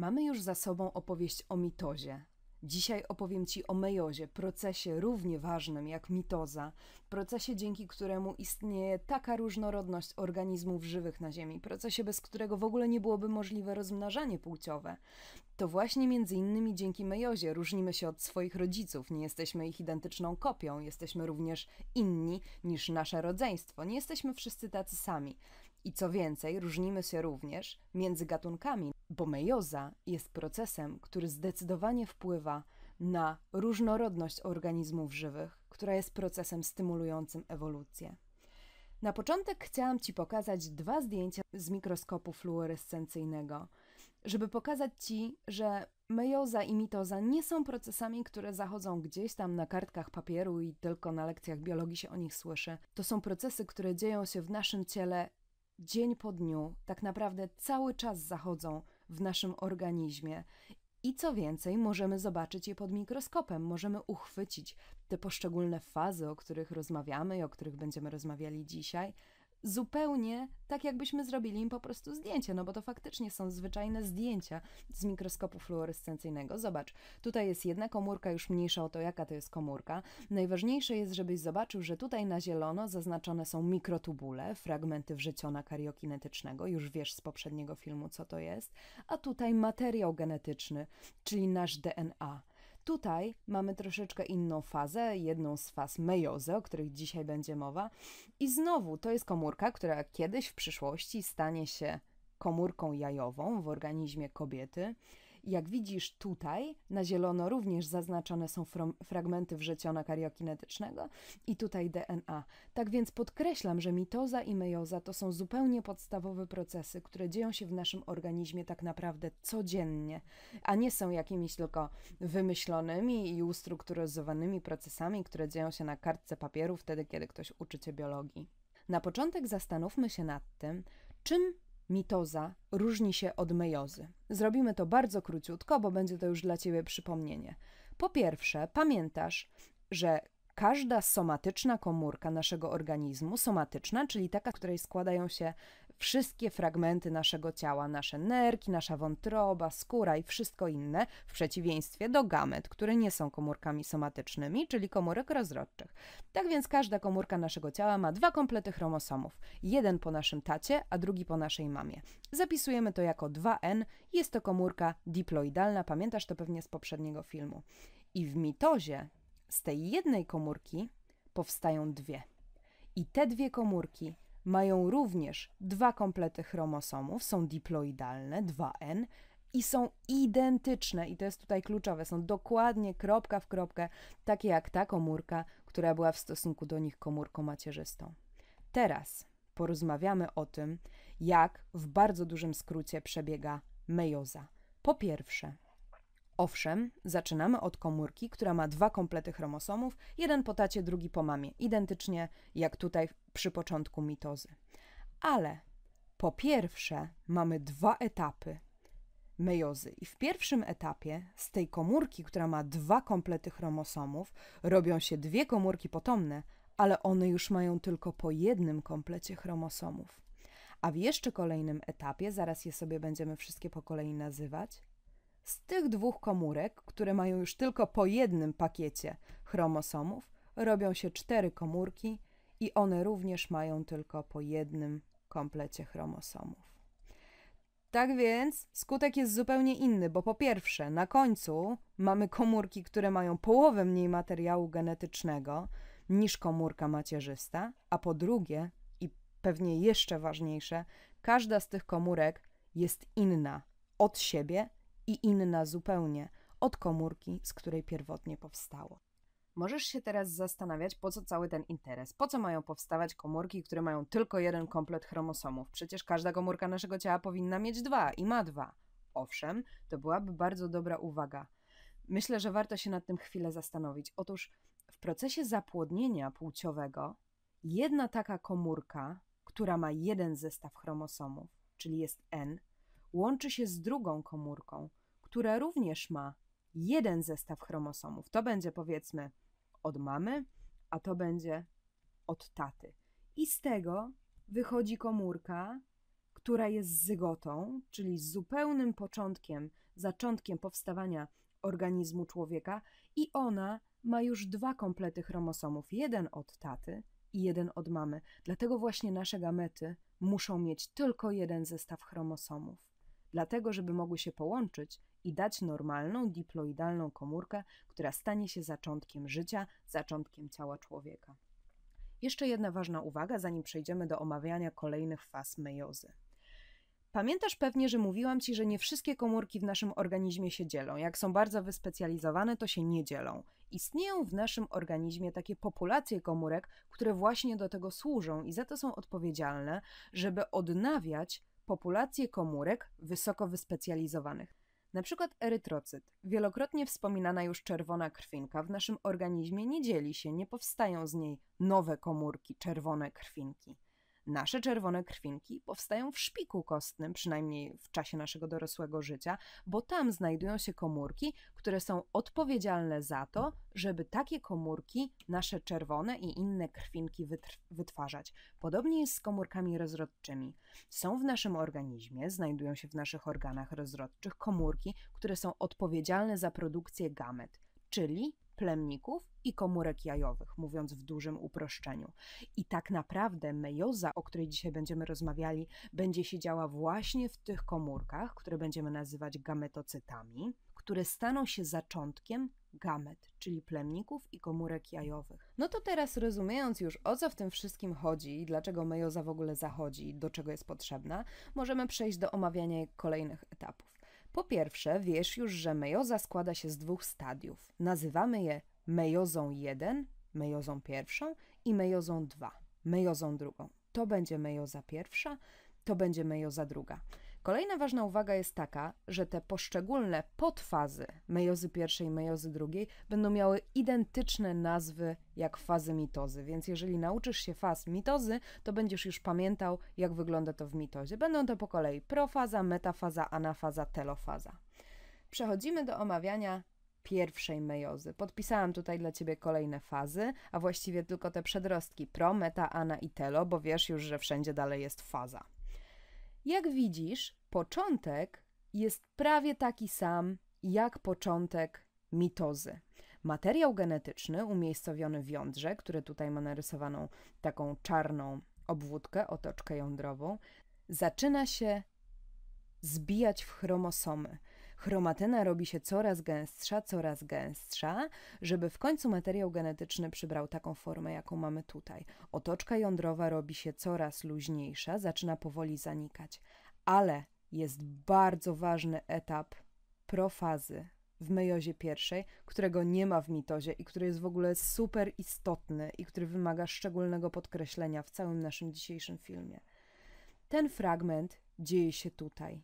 Mamy już za sobą opowieść o mitozie. Dzisiaj opowiem Ci o mejozie, procesie równie ważnym jak mitoza, procesie dzięki któremu istnieje taka różnorodność organizmów żywych na Ziemi, procesie bez którego w ogóle nie byłoby możliwe rozmnażanie płciowe. To właśnie między innymi dzięki mejozie różnimy się od swoich rodziców, nie jesteśmy ich identyczną kopią, jesteśmy również inni niż nasze rodzeństwo, nie jesteśmy wszyscy tacy sami. I co więcej, różnimy się również między gatunkami, bo mejoza jest procesem, który zdecydowanie wpływa na różnorodność organizmów żywych, która jest procesem stymulującym ewolucję. Na początek chciałam Ci pokazać dwa zdjęcia z mikroskopu fluorescencyjnego, żeby pokazać Ci, że mejoza i mitoza nie są procesami, które zachodzą gdzieś tam na kartkach papieru i tylko na lekcjach biologii się o nich słyszy. To są procesy, które dzieją się w naszym ciele dzień po dniu, tak naprawdę cały czas zachodzą w naszym organizmie. I co więcej, możemy zobaczyć je pod mikroskopem, możemy uchwycić te poszczególne fazy, o których rozmawiamy i o których będziemy rozmawiali dzisiaj, zupełnie tak, jakbyśmy zrobili im po prostu zdjęcie, no bo to faktycznie są zwyczajne zdjęcia z mikroskopu fluorescencyjnego. Zobacz, tutaj jest jedna komórka, już mniejsza o to, jaka to jest komórka. Najważniejsze jest, żebyś zobaczył, że tutaj na zielono zaznaczone są mikrotubule, fragmenty wrzeciona kariokinetycznego, już wiesz z poprzedniego filmu, co to jest, a tutaj materiał genetyczny, czyli nasz DNA. Tutaj mamy troszeczkę inną fazę, jedną z faz mejozy, o których dzisiaj będzie mowa. I znowu to jest komórka, która kiedyś w przyszłości stanie się komórką jajową w organizmie kobiety. Jak widzisz tutaj, na zielono również zaznaczone są fragmenty wrzeciona kariokinetycznego i tutaj DNA. Tak więc podkreślam, że mitoza i mejoza to są zupełnie podstawowe procesy, które dzieją się w naszym organizmie tak naprawdę codziennie, a nie są jakimiś tylko wymyślonymi i ustrukturyzowanymi procesami, które dzieją się na kartce papieru wtedy, kiedy ktoś uczy cię biologii. Na początek zastanówmy się nad tym, czym mitoza różni się od mejozy. Zrobimy to bardzo króciutko, bo będzie to już dla Ciebie przypomnienie. Po pierwsze, pamiętasz, że każda somatyczna komórka naszego organizmu, somatyczna, czyli taka, której składają się wszystkie fragmenty naszego ciała, nasze nerki, nasza wątroba, skóra i wszystko inne, w przeciwieństwie do gamet, które nie są komórkami somatycznymi, czyli komórek rozrodczych. Tak więc każda komórka naszego ciała ma dwa komplety chromosomów. Jeden po naszym tacie, a drugi po naszej mamie. Zapisujemy to jako 2N, jest to komórka diploidalna, pamiętasz to pewnie z poprzedniego filmu. I w mitozie z tej jednej komórki powstają dwie. I te dwie komórki mają również dwa komplety chromosomów, są diploidalne, 2N, i są identyczne, i to jest tutaj kluczowe, są dokładnie kropka w kropkę, takie jak ta komórka, która była w stosunku do nich komórką macierzystą. Teraz porozmawiamy o tym, jak w bardzo dużym skrócie przebiega mejoza. Po pierwsze, Owszem, zaczynamy od komórki, która ma dwa komplety chromosomów, jeden po tacie, drugi po mamie, identycznie jak tutaj przy początku mitozy. Ale po pierwsze mamy dwa etapy mejozy i w pierwszym etapie z tej komórki, która ma dwa komplety chromosomów, robią się dwie komórki potomne, ale one już mają tylko po jednym komplecie chromosomów. A w jeszcze kolejnym etapie, zaraz je sobie będziemy wszystkie po kolei nazywać, z tych dwóch komórek, które mają już tylko po jednym pakiecie chromosomów, robią się cztery komórki i one również mają tylko po jednym komplecie chromosomów. Tak więc skutek jest zupełnie inny, bo po pierwsze, na końcu mamy komórki, które mają połowę mniej materiału genetycznego niż komórka macierzysta, a po drugie, i pewnie jeszcze ważniejsze, każda z tych komórek jest inna od siebie i inna zupełnie od komórki, z której pierwotnie powstało. Możesz się teraz zastanawiać, po co cały ten interes? Po co mają powstawać komórki, które mają tylko jeden komplet chromosomów? Przecież każda komórka naszego ciała powinna mieć dwa i ma dwa. Owszem, to byłaby bardzo dobra uwaga. Myślę, że warto się nad tym chwilę zastanowić. Otóż w procesie zapłodnienia płciowego jedna taka komórka, która ma jeden zestaw chromosomów, czyli jest N, łączy się z drugą komórką, które również ma jeden zestaw chromosomów. To będzie powiedzmy od mamy, a to będzie od taty. I z tego wychodzi komórka, która jest zygotą, czyli zupełnym początkiem, zaczątkiem powstawania organizmu człowieka, i ona ma już dwa komplety chromosomów: jeden od taty i jeden od mamy. Dlatego właśnie nasze gamety muszą mieć tylko jeden zestaw chromosomów dlatego żeby mogły się połączyć i dać normalną diploidalną komórkę, która stanie się zaczątkiem życia, zaczątkiem ciała człowieka. Jeszcze jedna ważna uwaga, zanim przejdziemy do omawiania kolejnych faz mejozy. Pamiętasz pewnie, że mówiłam ci, że nie wszystkie komórki w naszym organizmie się dzielą. Jak są bardzo wyspecjalizowane, to się nie dzielą. Istnieją w naszym organizmie takie populacje komórek, które właśnie do tego służą i za to są odpowiedzialne, żeby odnawiać populację komórek wysoko wyspecjalizowanych. Na przykład erytrocyt. Wielokrotnie wspominana już czerwona krwinka w naszym organizmie nie dzieli się, nie powstają z niej nowe komórki, czerwone krwinki. Nasze czerwone krwinki powstają w szpiku kostnym, przynajmniej w czasie naszego dorosłego życia, bo tam znajdują się komórki, które są odpowiedzialne za to, żeby takie komórki, nasze czerwone i inne krwinki wytwarzać. Podobnie jest z komórkami rozrodczymi. Są w naszym organizmie, znajdują się w naszych organach rozrodczych komórki, które są odpowiedzialne za produkcję gamet, czyli plemników i komórek jajowych, mówiąc w dużym uproszczeniu. I tak naprawdę mejoza, o której dzisiaj będziemy rozmawiali, będzie siedziała właśnie w tych komórkach, które będziemy nazywać gametocytami, które staną się zaczątkiem gamet, czyli plemników i komórek jajowych. No to teraz rozumiejąc już o co w tym wszystkim chodzi i dlaczego mejoza w ogóle zachodzi, do czego jest potrzebna, możemy przejść do omawiania kolejnych etapów. Po pierwsze, wiesz już, że mejoza składa się z dwóch stadiów. Nazywamy je mejozą 1, mejozą pierwszą i mejozą 2, mejozą drugą. To będzie mejoza pierwsza, to będzie mejoza druga. Kolejna ważna uwaga jest taka, że te poszczególne podfazy mejozy pierwszej i mejozy drugiej będą miały identyczne nazwy jak fazy mitozy, więc jeżeli nauczysz się faz mitozy, to będziesz już pamiętał, jak wygląda to w mitozie. Będą to po kolei profaza, metafaza, anafaza, telofaza. Przechodzimy do omawiania pierwszej mejozy. Podpisałam tutaj dla Ciebie kolejne fazy, a właściwie tylko te przedrostki pro, meta, ana i telo, bo wiesz już, że wszędzie dalej jest faza. Jak widzisz, początek jest prawie taki sam jak początek mitozy. Materiał genetyczny umiejscowiony w jądrze, które tutaj ma narysowaną taką czarną obwódkę, otoczkę jądrową, zaczyna się zbijać w chromosomy. Chromatyna robi się coraz gęstsza, coraz gęstsza, żeby w końcu materiał genetyczny przybrał taką formę, jaką mamy tutaj. Otoczka jądrowa robi się coraz luźniejsza, zaczyna powoli zanikać. Ale jest bardzo ważny etap profazy w mejozie pierwszej, którego nie ma w mitozie i który jest w ogóle super istotny i który wymaga szczególnego podkreślenia w całym naszym dzisiejszym filmie. Ten fragment dzieje się tutaj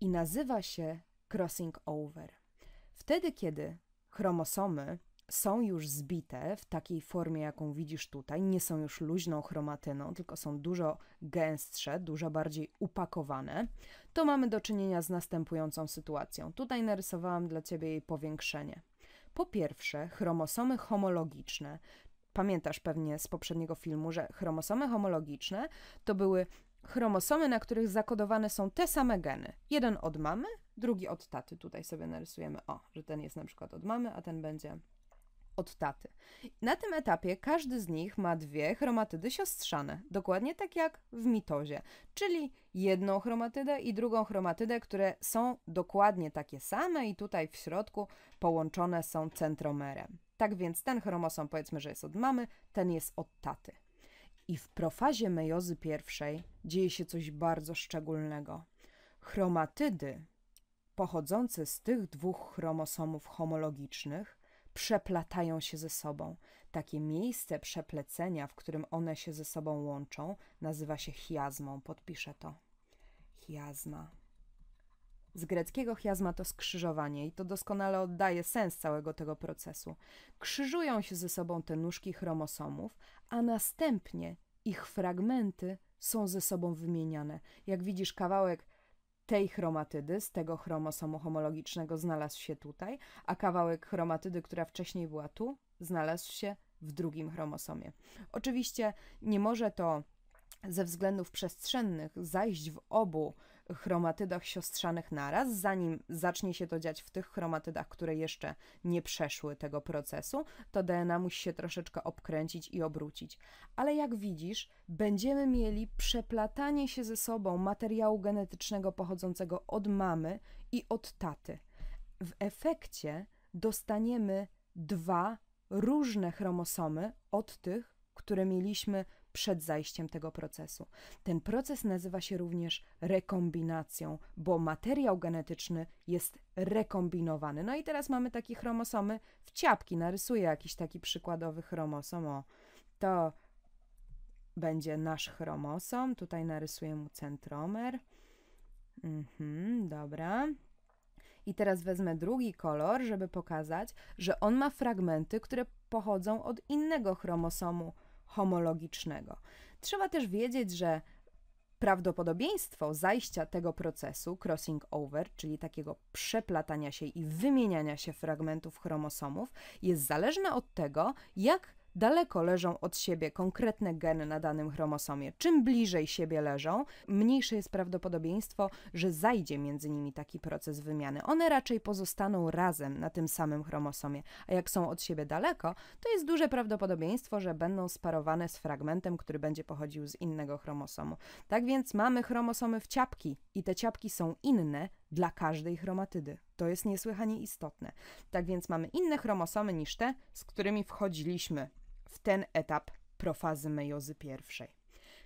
i nazywa się crossing over. Wtedy, kiedy chromosomy są już zbite w takiej formie, jaką widzisz tutaj, nie są już luźną chromatyną, tylko są dużo gęstsze, dużo bardziej upakowane, to mamy do czynienia z następującą sytuacją. Tutaj narysowałam dla Ciebie jej powiększenie. Po pierwsze, chromosomy homologiczne. Pamiętasz pewnie z poprzedniego filmu, że chromosomy homologiczne to były chromosomy, na których zakodowane są te same geny. Jeden od mamy, drugi od taty. Tutaj sobie narysujemy, o, że ten jest na przykład od mamy, a ten będzie od taty. Na tym etapie każdy z nich ma dwie chromatydy siostrzane, dokładnie tak jak w mitozie, czyli jedną chromatydę i drugą chromatydę, które są dokładnie takie same i tutaj w środku połączone są centromerem. Tak więc ten chromosom powiedzmy, że jest od mamy, ten jest od taty. I w profazie mejozy pierwszej dzieje się coś bardzo szczególnego. Chromatydy pochodzące z tych dwóch chromosomów homologicznych przeplatają się ze sobą. Takie miejsce przeplecenia, w którym one się ze sobą łączą, nazywa się chiazmą. Podpiszę to. Chiazma. Z greckiego chiazma to skrzyżowanie i to doskonale oddaje sens całego tego procesu. Krzyżują się ze sobą te nóżki chromosomów, a następnie ich fragmenty są ze sobą wymieniane. Jak widzisz, kawałek tej chromatydy, z tego chromosomu homologicznego znalazł się tutaj, a kawałek chromatydy, która wcześniej była tu, znalazł się w drugim chromosomie. Oczywiście nie może to ze względów przestrzennych zajść w obu chromatydach siostrzanych naraz, zanim zacznie się to dziać w tych chromatydach, które jeszcze nie przeszły tego procesu, to DNA musi się troszeczkę obkręcić i obrócić. Ale jak widzisz, będziemy mieli przeplatanie się ze sobą materiału genetycznego pochodzącego od mamy i od taty. W efekcie dostaniemy dwa różne chromosomy od tych, które mieliśmy przed zajściem tego procesu. Ten proces nazywa się również rekombinacją, bo materiał genetyczny jest rekombinowany. No i teraz mamy takie chromosomy w ciapki. Narysuję jakiś taki przykładowy chromosom. O, to będzie nasz chromosom. Tutaj narysuję mu centromer. Mhm, dobra. I teraz wezmę drugi kolor, żeby pokazać, że on ma fragmenty, które pochodzą od innego chromosomu homologicznego. Trzeba też wiedzieć, że prawdopodobieństwo zajścia tego procesu crossing over, czyli takiego przeplatania się i wymieniania się fragmentów chromosomów, jest zależne od tego, jak daleko leżą od siebie konkretne geny na danym chromosomie. Czym bliżej siebie leżą, mniejsze jest prawdopodobieństwo, że zajdzie między nimi taki proces wymiany. One raczej pozostaną razem na tym samym chromosomie, a jak są od siebie daleko, to jest duże prawdopodobieństwo, że będą sparowane z fragmentem, który będzie pochodził z innego chromosomu. Tak więc mamy chromosomy w ciapki i te ciapki są inne dla każdej chromatydy. To jest niesłychanie istotne. Tak więc mamy inne chromosomy niż te, z którymi wchodziliśmy w ten etap profazy mejozy pierwszej.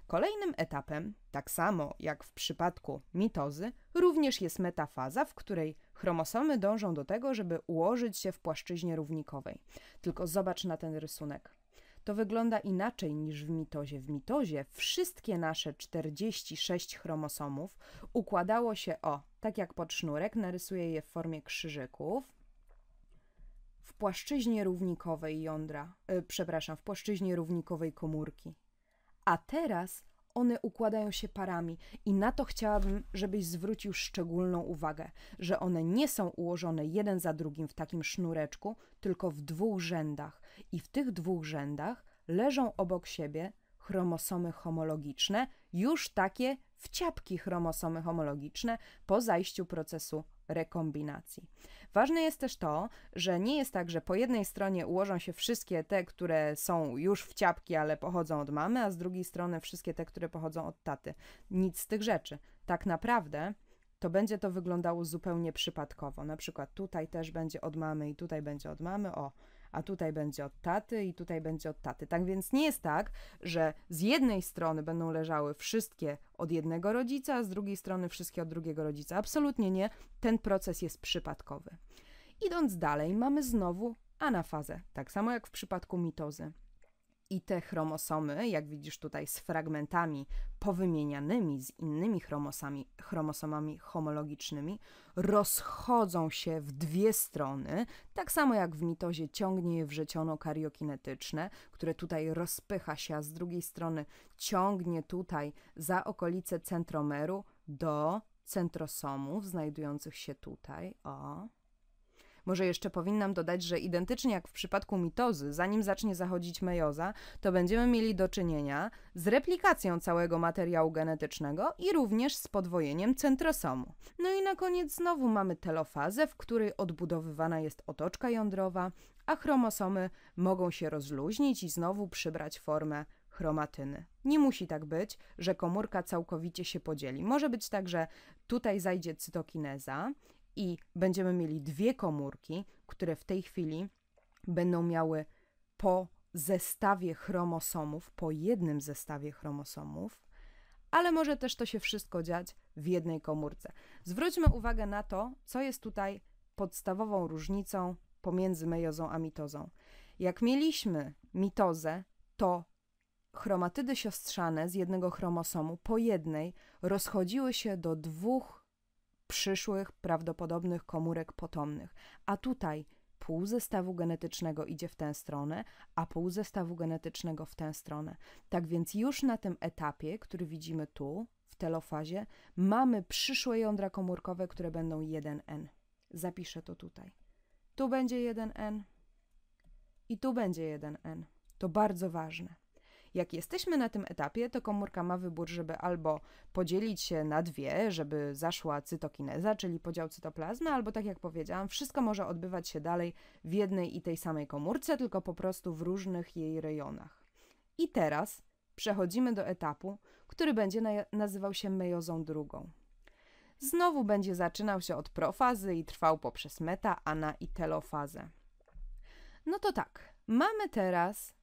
Kolejnym etapem, tak samo jak w przypadku mitozy, również jest metafaza, w której chromosomy dążą do tego, żeby ułożyć się w płaszczyźnie równikowej. Tylko zobacz na ten rysunek. To wygląda inaczej niż w mitozie. W mitozie wszystkie nasze 46 chromosomów układało się o, tak jak pod sznurek, narysuję je w formie krzyżyków, płaszczyźnie równikowej jądra, e, przepraszam, w płaszczyźnie równikowej komórki. A teraz one układają się parami i na to chciałabym, żebyś zwrócił szczególną uwagę, że one nie są ułożone jeden za drugim w takim sznureczku, tylko w dwóch rzędach i w tych dwóch rzędach leżą obok siebie chromosomy homologiczne, już takie ciapki chromosomy homologiczne po zajściu procesu rekombinacji. Ważne jest też to, że nie jest tak, że po jednej stronie ułożą się wszystkie te, które są już w ciapki, ale pochodzą od mamy, a z drugiej strony wszystkie te, które pochodzą od taty. Nic z tych rzeczy. Tak naprawdę to będzie to wyglądało zupełnie przypadkowo. Na przykład tutaj też będzie od mamy i tutaj będzie od mamy. O, a tutaj będzie od taty i tutaj będzie od taty. Tak więc nie jest tak, że z jednej strony będą leżały wszystkie od jednego rodzica, a z drugiej strony wszystkie od drugiego rodzica. Absolutnie nie. Ten proces jest przypadkowy. Idąc dalej, mamy znowu anafazę, tak samo jak w przypadku mitozy i te chromosomy, jak widzisz tutaj z fragmentami powymienianymi z innymi chromosami, chromosomami homologicznymi, rozchodzą się w dwie strony, tak samo jak w mitozie ciągnie je w wrzeciono kariokinetyczne, które tutaj rozpycha się, a z drugiej strony ciągnie tutaj za okolice centromeru do centrosomów znajdujących się tutaj, o, może jeszcze powinnam dodać, że identycznie jak w przypadku mitozy, zanim zacznie zachodzić mejoza, to będziemy mieli do czynienia z replikacją całego materiału genetycznego i również z podwojeniem centrosomu. No i na koniec znowu mamy telofazę, w której odbudowywana jest otoczka jądrowa, a chromosomy mogą się rozluźnić i znowu przybrać formę chromatyny. Nie musi tak być, że komórka całkowicie się podzieli. Może być tak, że tutaj zajdzie cytokineza i będziemy mieli dwie komórki, które w tej chwili będą miały po zestawie chromosomów, po jednym zestawie chromosomów, ale może też to się wszystko dziać w jednej komórce. Zwróćmy uwagę na to, co jest tutaj podstawową różnicą pomiędzy mejozą a mitozą. Jak mieliśmy mitozę, to chromatydy siostrzane z jednego chromosomu po jednej rozchodziły się do dwóch przyszłych prawdopodobnych komórek potomnych. A tutaj pół zestawu genetycznego idzie w tę stronę, a pół zestawu genetycznego w tę stronę. Tak więc już na tym etapie, który widzimy tu, w telofazie, mamy przyszłe jądra komórkowe, które będą 1N. Zapiszę to tutaj. Tu będzie 1N i tu będzie 1N. To bardzo ważne. Jak jesteśmy na tym etapie, to komórka ma wybór, żeby albo podzielić się na dwie, żeby zaszła cytokineza, czyli podział cytoplazmy, albo tak jak powiedziałam, wszystko może odbywać się dalej w jednej i tej samej komórce, tylko po prostu w różnych jej rejonach. I teraz przechodzimy do etapu, który będzie na nazywał się meiozą drugą. Znowu będzie zaczynał się od profazy i trwał poprzez meta, ana i telofazę. No to tak, mamy teraz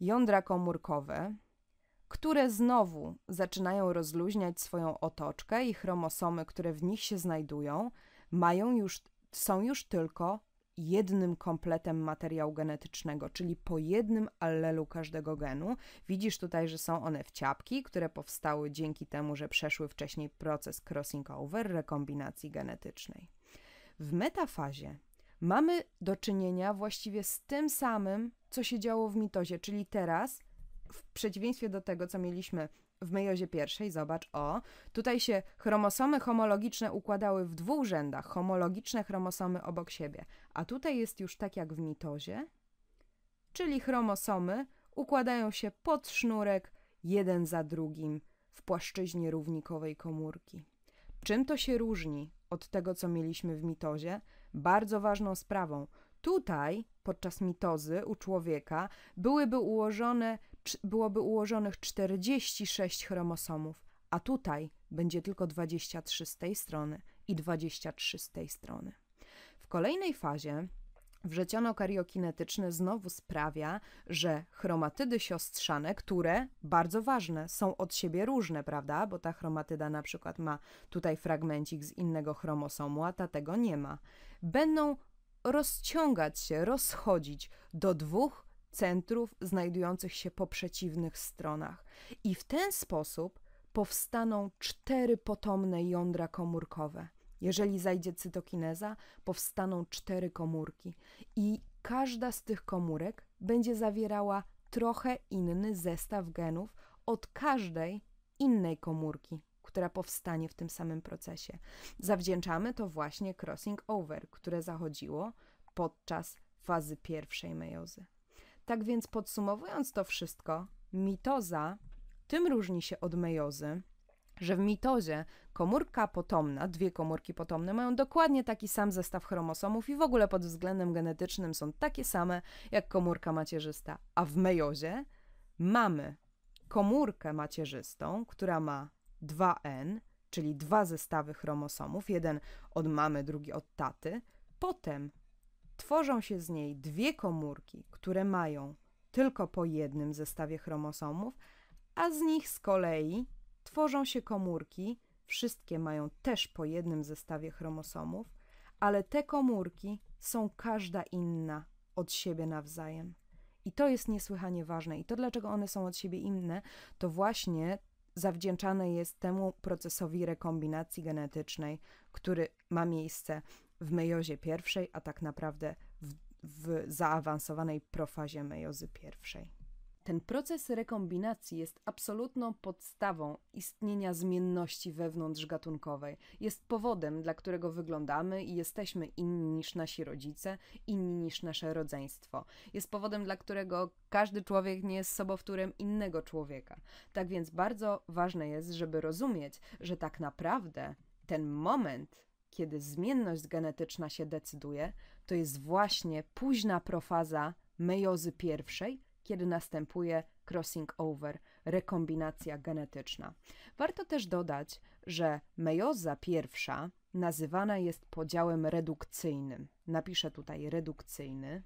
jądra komórkowe, które znowu zaczynają rozluźniać swoją otoczkę i chromosomy, które w nich się znajdują, mają już, są już tylko jednym kompletem materiału genetycznego, czyli po jednym allelu każdego genu. Widzisz tutaj, że są one w wciapki, które powstały dzięki temu, że przeszły wcześniej proces crossing over, rekombinacji genetycznej. W metafazie mamy do czynienia właściwie z tym samym, co się działo w mitozie, czyli teraz, w przeciwieństwie do tego, co mieliśmy w mejozie pierwszej, zobacz, o, tutaj się chromosomy homologiczne układały w dwóch rzędach, homologiczne chromosomy obok siebie, a tutaj jest już tak jak w mitozie, czyli chromosomy układają się pod sznurek jeden za drugim w płaszczyźnie równikowej komórki. Czym to się różni od tego, co mieliśmy w mitozie? Bardzo ważną sprawą. Tutaj podczas mitozy u człowieka byłyby ułożone, byłoby ułożonych 46 chromosomów, a tutaj będzie tylko 23 z tej strony i 23 z tej strony. W kolejnej fazie wrzeciono kariokinetyczne znowu sprawia, że chromatydy siostrzane, które bardzo ważne, są od siebie różne, prawda? Bo ta chromatyda na przykład ma tutaj fragmencik z innego chromosomu, a ta tego nie ma. Będą rozciągać się, rozchodzić do dwóch centrów znajdujących się po przeciwnych stronach. I w ten sposób powstaną cztery potomne jądra komórkowe. Jeżeli zajdzie cytokineza, powstaną cztery komórki i każda z tych komórek będzie zawierała trochę inny zestaw genów od każdej innej komórki która powstanie w tym samym procesie. Zawdzięczamy to właśnie crossing over, które zachodziło podczas fazy pierwszej meiozy. Tak więc podsumowując to wszystko, mitoza tym różni się od meiozy, że w mitozie komórka potomna, dwie komórki potomne mają dokładnie taki sam zestaw chromosomów i w ogóle pod względem genetycznym są takie same jak komórka macierzysta, a w meiozie mamy komórkę macierzystą, która ma 2N, czyli dwa zestawy chromosomów, jeden od mamy, drugi od taty. Potem tworzą się z niej dwie komórki, które mają tylko po jednym zestawie chromosomów, a z nich z kolei tworzą się komórki, wszystkie mają też po jednym zestawie chromosomów, ale te komórki są każda inna od siebie nawzajem. I to jest niesłychanie ważne. I to, dlaczego one są od siebie inne, to właśnie zawdzięczane jest temu procesowi rekombinacji genetycznej, który ma miejsce w mejozie pierwszej, a tak naprawdę w, w zaawansowanej profazie mejozy pierwszej. Ten proces rekombinacji jest absolutną podstawą istnienia zmienności wewnątrzgatunkowej. Jest powodem, dla którego wyglądamy i jesteśmy inni niż nasi rodzice, inni niż nasze rodzeństwo. Jest powodem, dla którego każdy człowiek nie jest sobowtórem innego człowieka. Tak więc bardzo ważne jest, żeby rozumieć, że tak naprawdę ten moment, kiedy zmienność genetyczna się decyduje, to jest właśnie późna profaza mejozy pierwszej kiedy następuje crossing over, rekombinacja genetyczna. Warto też dodać, że meioza pierwsza nazywana jest podziałem redukcyjnym. Napiszę tutaj redukcyjny,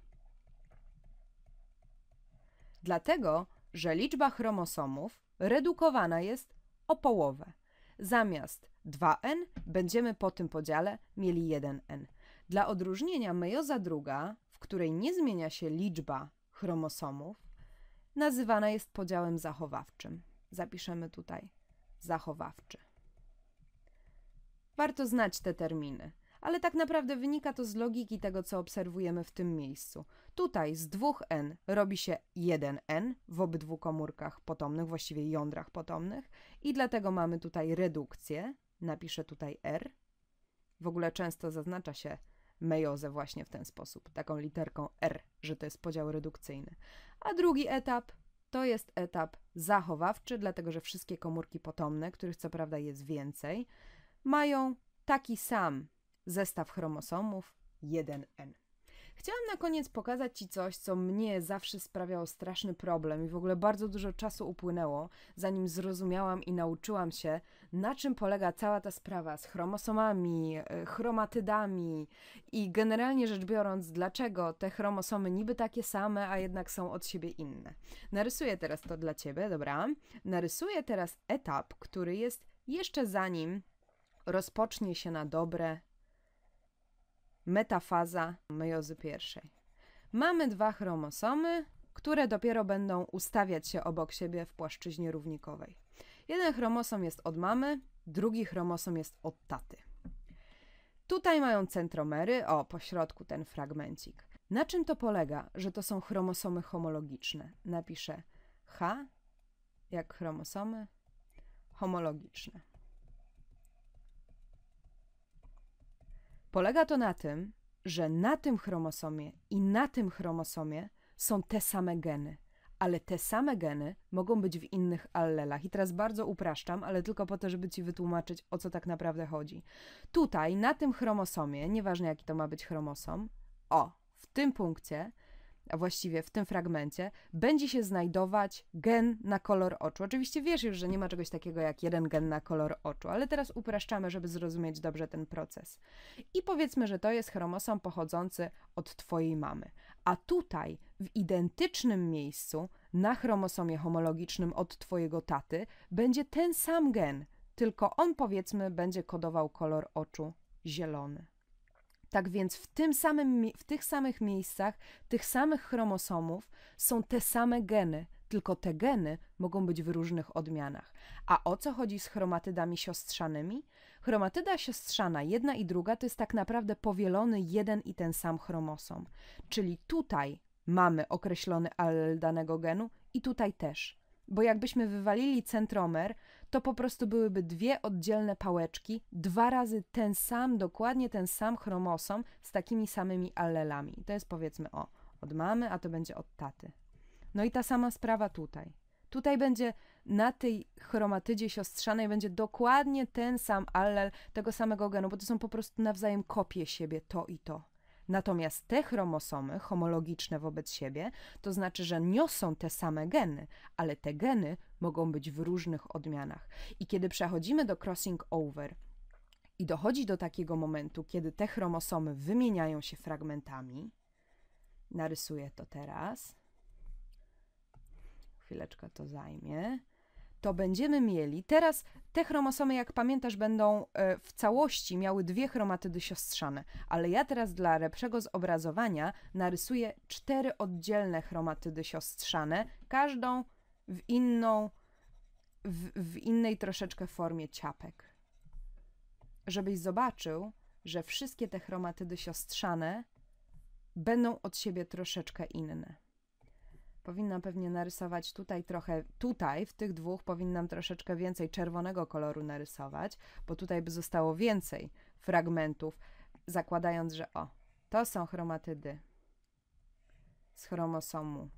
dlatego że liczba chromosomów redukowana jest o połowę. Zamiast 2n będziemy po tym podziale mieli 1n. Dla odróżnienia meioza druga, w której nie zmienia się liczba chromosomów, nazywana jest podziałem zachowawczym. Zapiszemy tutaj zachowawczy. Warto znać te terminy, ale tak naprawdę wynika to z logiki tego, co obserwujemy w tym miejscu. Tutaj z dwóch n robi się jeden n w obydwu komórkach potomnych, właściwie jądrach potomnych, i dlatego mamy tutaj redukcję. Napiszę tutaj r. W ogóle często zaznacza się meiozę właśnie w ten sposób, taką literką R, że to jest podział redukcyjny. A drugi etap to jest etap zachowawczy, dlatego że wszystkie komórki potomne, których co prawda jest więcej, mają taki sam zestaw chromosomów 1N. Chciałam na koniec pokazać Ci coś, co mnie zawsze sprawiało straszny problem i w ogóle bardzo dużo czasu upłynęło, zanim zrozumiałam i nauczyłam się, na czym polega cała ta sprawa z chromosomami, e, chromatydami i generalnie rzecz biorąc, dlaczego te chromosomy niby takie same, a jednak są od siebie inne. Narysuję teraz to dla Ciebie, dobra? Narysuję teraz etap, który jest jeszcze zanim rozpocznie się na dobre metafaza mejozy pierwszej. Mamy dwa chromosomy, które dopiero będą ustawiać się obok siebie w płaszczyźnie równikowej. Jeden chromosom jest od mamy, drugi chromosom jest od taty. Tutaj mają centromery, o, pośrodku ten fragmencik. Na czym to polega, że to są chromosomy homologiczne? Napiszę H jak chromosomy homologiczne. Polega to na tym, że na tym chromosomie i na tym chromosomie są te same geny, ale te same geny mogą być w innych allelach. I teraz bardzo upraszczam, ale tylko po to, żeby ci wytłumaczyć, o co tak naprawdę chodzi. Tutaj, na tym chromosomie, nieważne jaki to ma być chromosom, o, w tym punkcie a właściwie w tym fragmencie, będzie się znajdować gen na kolor oczu. Oczywiście wiesz już, że nie ma czegoś takiego jak jeden gen na kolor oczu, ale teraz upraszczamy, żeby zrozumieć dobrze ten proces. I powiedzmy, że to jest chromosom pochodzący od twojej mamy. A tutaj, w identycznym miejscu, na chromosomie homologicznym od twojego taty, będzie ten sam gen, tylko on powiedzmy będzie kodował kolor oczu zielony. Tak więc w, tym samym, w tych samych miejscach, tych samych chromosomów są te same geny, tylko te geny mogą być w różnych odmianach. A o co chodzi z chromatydami siostrzanymi? Chromatyda siostrzana, jedna i druga, to jest tak naprawdę powielony jeden i ten sam chromosom. Czyli tutaj mamy określony allel danego genu i tutaj też bo jakbyśmy wywalili centromer, to po prostu byłyby dwie oddzielne pałeczki, dwa razy ten sam, dokładnie ten sam chromosom z takimi samymi allelami. To jest powiedzmy o od mamy, a to będzie od taty. No i ta sama sprawa tutaj. Tutaj będzie na tej chromatydzie siostrzanej będzie dokładnie ten sam allel tego samego genu, bo to są po prostu nawzajem kopie siebie to i to. Natomiast te chromosomy homologiczne wobec siebie, to znaczy, że niosą te same geny, ale te geny mogą być w różnych odmianach. I kiedy przechodzimy do crossing over, i dochodzi do takiego momentu, kiedy te chromosomy wymieniają się fragmentami. Narysuję to teraz. Chwileczkę to zajmie to będziemy mieli. Teraz te chromosomy, jak pamiętasz, będą e, w całości miały dwie chromatydy siostrzane, ale ja teraz dla lepszego zobrazowania narysuję cztery oddzielne chromatydy siostrzane, każdą w inną, w, w innej troszeczkę formie ciapek. Żebyś zobaczył, że wszystkie te chromatydy siostrzane będą od siebie troszeczkę inne. Powinna pewnie narysować tutaj trochę, tutaj w tych dwóch powinnam troszeczkę więcej czerwonego koloru narysować, bo tutaj by zostało więcej fragmentów, zakładając, że o, to są chromatydy z chromosomu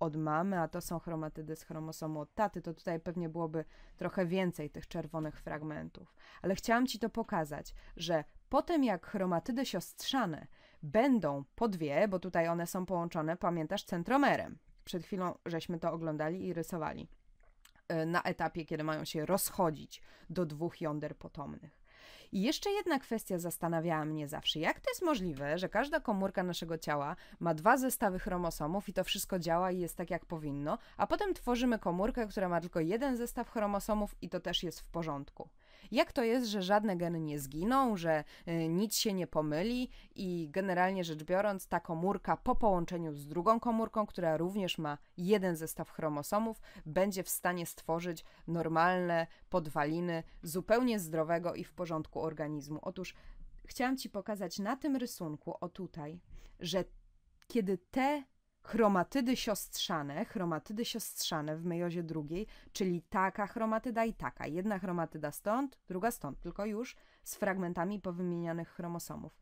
od mamy, a to są chromatydy z chromosomu od taty, to tutaj pewnie byłoby trochę więcej tych czerwonych fragmentów. Ale chciałam Ci to pokazać, że po tym jak chromatydy siostrzane będą po dwie, bo tutaj one są połączone, pamiętasz, centromerem, przed chwilą żeśmy to oglądali i rysowali. E, na etapie, kiedy mają się rozchodzić do dwóch jąder potomnych. I jeszcze jedna kwestia zastanawiała mnie zawsze, jak to jest możliwe, że każda komórka naszego ciała ma dwa zestawy chromosomów i to wszystko działa i jest tak jak powinno, a potem tworzymy komórkę, która ma tylko jeden zestaw chromosomów i to też jest w porządku. Jak to jest, że żadne geny nie zginą, że y, nic się nie pomyli i generalnie rzecz biorąc, ta komórka po połączeniu z drugą komórką, która również ma jeden zestaw chromosomów, będzie w stanie stworzyć normalne podwaliny zupełnie zdrowego i w porządku organizmu. Otóż chciałam Ci pokazać na tym rysunku, o tutaj, że kiedy te chromatydy siostrzane, chromatydy siostrzane w mejozie drugiej, czyli taka chromatyda i taka. Jedna chromatyda stąd, druga stąd, tylko już z fragmentami powymienianych chromosomów.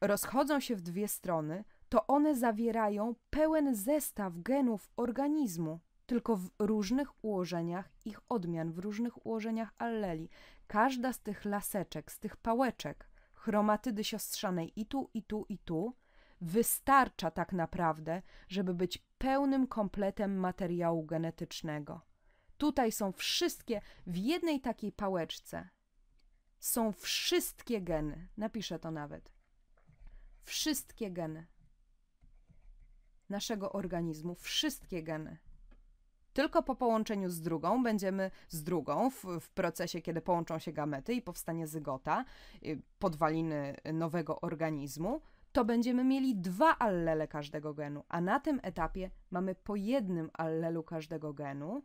Rozchodzą się w dwie strony, to one zawierają pełen zestaw genów organizmu, tylko w różnych ułożeniach ich odmian, w różnych ułożeniach alleli. Każda z tych laseczek, z tych pałeczek, chromatydy siostrzanej i tu, i tu, i tu, wystarcza tak naprawdę, żeby być pełnym kompletem materiału genetycznego. Tutaj są wszystkie w jednej takiej pałeczce. Są wszystkie geny. Napiszę to nawet. Wszystkie geny naszego organizmu, wszystkie geny. Tylko po połączeniu z drugą będziemy z drugą w, w, procesie, kiedy połączą się gamety i powstanie zygota, y, podwaliny nowego organizmu, to będziemy mieli dwa allele każdego genu, a na tym etapie mamy po jednym allelu każdego genu,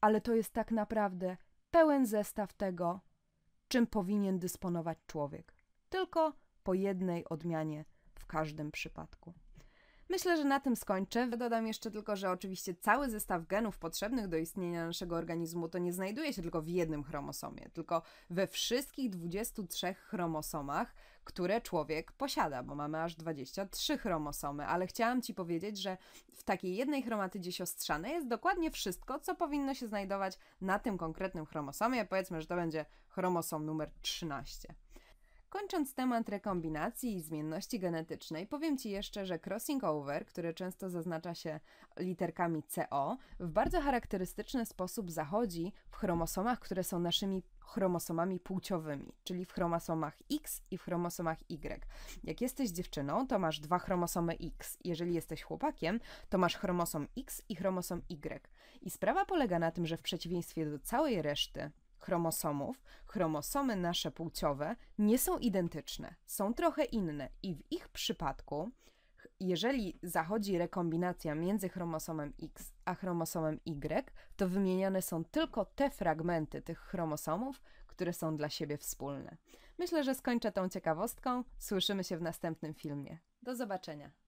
ale to jest tak naprawdę pełen zestaw tego, czym powinien dysponować człowiek, tylko po jednej odmianie w każdym przypadku. Myślę, że na tym skończę. Dodam jeszcze tylko, że oczywiście cały zestaw genów potrzebnych do istnienia naszego organizmu to nie znajduje się tylko w jednym chromosomie, tylko we wszystkich 23 chromosomach, które człowiek posiada, bo mamy aż 23 chromosomy, ale chciałam Ci powiedzieć, że w takiej jednej chromatydzie siostrzanej jest dokładnie wszystko, co powinno się znajdować na tym konkretnym chromosomie. Powiedzmy, że to będzie chromosom numer 13. Kończąc temat rekombinacji i zmienności genetycznej, powiem Ci jeszcze, że crossing over, które często zaznacza się literkami CO, w bardzo charakterystyczny sposób zachodzi w chromosomach, które są naszymi chromosomami płciowymi, czyli w chromosomach X i w chromosomach Y. Jak jesteś dziewczyną, to masz dwa chromosomy X. Jeżeli jesteś chłopakiem, to masz chromosom X i chromosom Y. I sprawa polega na tym, że w przeciwieństwie do całej reszty chromosomów, chromosomy nasze płciowe nie są identyczne, są trochę inne i w ich przypadku, jeżeli zachodzi rekombinacja między chromosomem X a chromosomem Y, to wymieniane są tylko te fragmenty tych chromosomów, które są dla siebie wspólne. Myślę, że skończę tą ciekawostką. Słyszymy się w następnym filmie. Do zobaczenia.